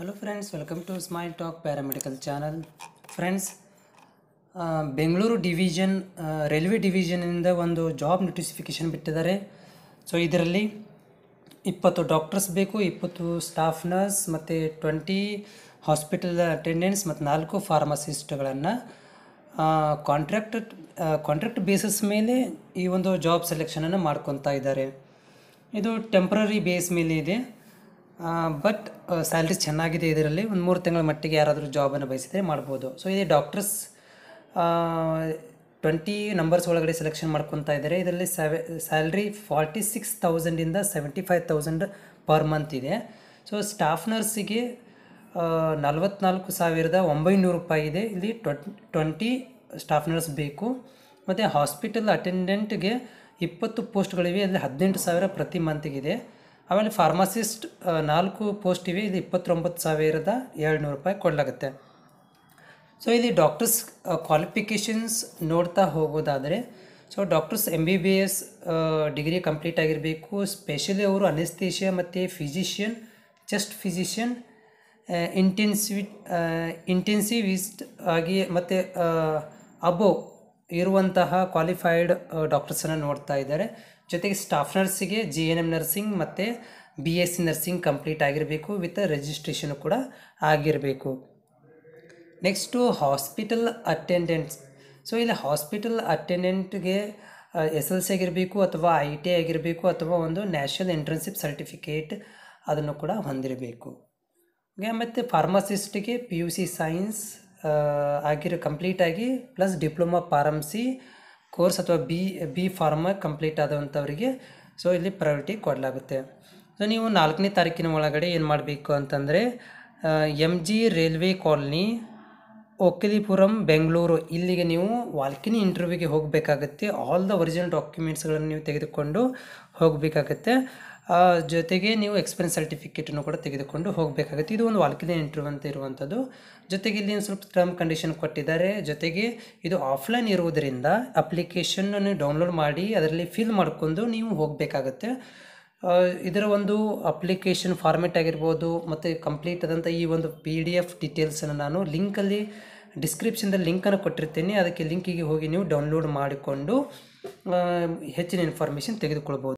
hello friends welcome to Smile Talk paramedical channel friends Bengaluru division railway ಡಿವಿಷನಿಂದ ಒಂದು job notification ಬಿಟ್ಟಿದ್ದಾರೆ so ಇದರಲ್ಲಿ ಇಪ್ಪತ್ತು ಡಾಕ್ಟರ್ಸ್ ಬೇಕು ಇಪ್ಪತ್ತು ಸ್ಟಾಫ್ ನರ್ಸ್ ಮತ್ತು ಟ್ವೆಂಟಿ ಹಾಸ್ಪಿಟಲ್ ಅಟೆಂಡೆನ್ಸ್ ಮತ್ತು ನಾಲ್ಕು ಫಾರ್ಮಸಿಸ್ಟ್ಗಳನ್ನು ಕಾಂಟ್ರಾಕ್ಟ್ ಕಾಂಟ್ರಾಕ್ಟ್ ಬೇಸಿಸ್ ಮೇಲೆ ಈ ಒಂದು ಜಾಬ್ ಸೆಲೆಕ್ಷನನ್ನು ಮಾಡ್ಕೊತಾ ಇದ್ದಾರೆ ಇದು ಟೆಂಪ್ರರಿ ಬೇಸ್ ಮೇಲೆ ಇದೆ ಬಟ್ ಸ್ಯಾಲ್ರಿ ಚೆನ್ನಾಗಿದೆ ಇದರಲ್ಲಿ ಒಂದು ಮೂರು ತಿಂಗಳ ಮಟ್ಟಿಗೆ ಯಾರಾದರೂ ಜಾಬನ್ನು ಬಯಸಿದರೆ ಮಾಡ್ಬೋದು ಸೊ ಇದು ಡಾಕ್ಟರ್ಸ್ ಟ್ವೆಂಟಿ ನಂಬರ್ಸ್ ಒಳಗಡೆ ಸೆಲೆಕ್ಷನ್ ಮಾಡ್ಕೊತಾ ಇದ್ದಾರೆ ಇದರಲ್ಲಿ ಸೆವೆ ಸ್ಯಾಲ್ರಿ ಫಾರ್ಟಿ ಸಿಕ್ಸ್ ತೌಸಂಡಿಂದ seventy five thousand per month ಇದೆ ಸೊ ಸ್ಟಾಫ್ ನರ್ಸಿಗೆ ನಲ್ವತ್ನಾಲ್ಕು ಸಾವಿರದ ಒಂಬೈನೂರು ರೂಪಾಯಿ ಇದೆ ಇಲ್ಲಿ ಟ್ವೆಂಟಿ ಸ್ಟಾಫ್ ನರ್ಸ್ ಬೇಕು ಮತ್ತು ಹಾಸ್ಪಿಟಲ್ ಅಟೆಂಡೆಂಟ್ಗೆ ಇಪ್ಪತ್ತು ಪೋಸ್ಟ್ಗಳಿವೆ ಅಲ್ಲಿ ಹದಿನೆಂಟು ಸಾವಿರ ಪ್ರತಿ ಮಂತಿಗಿದೆ ಆಮೇಲೆ ಫಾರ್ಮಸಿಸ್ಟ್ ನಾಲ್ಕು ಪೋಸ್ಟ್ ಇವೆ ಇದು ಇಪ್ಪತ್ತೊಂಬತ್ತು ಸಾವಿರದ ಏಳ್ನೂರು ರೂಪಾಯಿ ಕೊಡಲಾಗುತ್ತೆ ಸೊ ಇಲ್ಲಿ ಡಾಕ್ಟರ್ಸ್ ಕ್ವಾಲಿಫಿಕೇಷನ್ಸ್ ನೋಡ್ತಾ ಹೋಗೋದಾದರೆ so doctors M B B S degree complete ಆಗಿರಬೇಕು ಸ್ಪೆಷಲಿ ಅವರು ಅನಿಸ್ತೇಷಿಯಾ ಮತ್ತು physician chest physician intensive intensivist ಆಗಿ ಮತ್ತು ಅಬೋ ಇರುವಂತಹ ಕ್ವಾಲಿಫೈಡ್ ಡಾಕ್ಟರ್ಸನ್ನು ನೋಡ್ತಾ ಇದ್ದಾರೆ ಜೊತೆಗೆ ಸ್ಟಾಫ್ ನರ್ಸಿಗೆ ಜಿ ಎನ್ ಎಮ್ ನರ್ಸಿಂಗ್ ಮತ್ತು B S C nursing complete ಆಗಿರಬೇಕು ವಿತ್ ರಿಜಿಸ್ಟ್ರೇಷನ್ ಕೂಡ ಆಗಿರಬೇಕು ನೆಕ್ಸ್ಟು ಹಾಸ್ಪಿಟಲ್ ಅಟೆಂಡೆಂಟ್ಸ್ ಸೊ ಇಲ್ಲಿ ಹಾಸ್ಪಿಟಲ್ ಅಟೆಂಡೆಂಟ್ಗೆ ಎಸ್ ಎಲ್ ಸಿ ಆಗಿರಬೇಕು ಅಥವಾ ಐ ಟಿ ಆಗಿರಬೇಕು ಅಥವಾ ಒಂದು ನ್ಯಾಷನಲ್ ಎಂಟ್ರನ್ಶಿಪ್ ಸರ್ಟಿಫಿಕೇಟ್ ಅದನ್ನು ಕೂಡ ಹೊಂದಿರಬೇಕು ಮತ್ತು ಫಾರ್ಮಸಿಸ್ಟಿಗೆ ಪಿ ಯು ಸಿ ಸೈನ್ಸ್ ಆಗಿರೋ ಕಂಪ್ಲೀಟಾಗಿ ಪ್ಲಸ್ ಡಿಪ್ಲೊಮಾ ಫಾರ್ಮಸಿ ಕೋರ್ಸ್ ಅಥವಾ ಬಿ ಬಿ ಫಾರ್ಮ ಕಂಪ್ಲೀಟ್ ಆದಂಥವರಿಗೆ ಸೊ ಇಲ್ಲಿ ಪ್ರಯಾರಿಟಿ ಕೊಡಲಾಗುತ್ತೆ ಸೊ ನೀವು ನಾಲ್ಕನೇ ತಾರೀಕಿನ ಒಳಗಡೆ ಏನು ಮಾಡಬೇಕು ಅಂತಂದರೆ M G railway colony Okkalipuram Bengaluru ಇಲ್ಲಿಗೆ ನೀವು ವಾಲ್ಕಿನಿ ಇಂಟರ್ವ್ಯೂಗೆ ಹೋಗಬೇಕಾಗುತ್ತೆ ಆಲ್ ದ ಒರಿಜಿನಲ್ ಡಾಕ್ಯುಮೆಂಟ್ಸ್ಗಳನ್ನು ನೀವು ತೆಗೆದುಕೊಂಡು ಹೋಗಬೇಕಾಗತ್ತೆ ಜೊತೆಗೆ ನೀವು ಎಕ್ಸ್ಪೀರಿಯನ್ಸ್ ಸರ್ಟಿಫಿಕೇಟನ್ನು ಕೂಡ ತೆಗೆದುಕೊಂಡು ಹೋಗಬೇಕಾಗುತ್ತೆ ಇದು ಒಂದು ವಾಲ್ಕಿನ ಇಂಟರ್ವ್ಯೂ ಅಂತ ಇರುವಂಥದ್ದು ಜೊತೆಗೆ ಇಲ್ಲಿ ಒಂದು ಸ್ವಲ್ಪ ಟರ್ಮ್ ಕಂಡೀಷನ್ ಕೊಟ್ಟಿದ್ದಾರೆ ಜೊತೆಗೆ ಇದು ಆಫ್ಲೈನ್ ಇರುವುದರಿಂದ ನೀವು ಡೌನ್ಲೋಡ್ ಮಾಡಿ ಅದರಲ್ಲಿ ಫಿಲ್ ಮಾಡಿಕೊಂಡು ನೀವು ಹೋಗಬೇಕಾಗತ್ತೆ ಇದರ ಒಂದು ಅಪ್ಲಿಕೇಶನ್ ಫಾರ್ಮೆಟ್ ಆಗಿರ್ಬೋದು ಮತ್ತು ಕಂಪ್ಲೀಟ್ ಆದಂಥ ಈ ಒಂದು ಪಿ ಡಿ ಎಫ್ ಡೀಟೇಲ್ಸನ್ನು ನಾನು ಲಿಂಕಲ್ಲಿ ಡಿಸ್ಕ್ರಿಪ್ಷನ್ದಲ್ಲಿ ಲಿಂಕನ್ನು ಕೊಟ್ಟಿರ್ತೀನಿ ಅದಕ್ಕೆ ಲಿಂಕಿಗೆ ಹೋಗಿ ನೀವು ಡೌನ್ಲೋಡ್ ಮಾಡಿಕೊಂಡು ಹೆಚ್ಚಿನ ಇನ್ಫಾರ್ಮೇಷನ್ ತೆಗೆದುಕೊಳ್ಬೋದು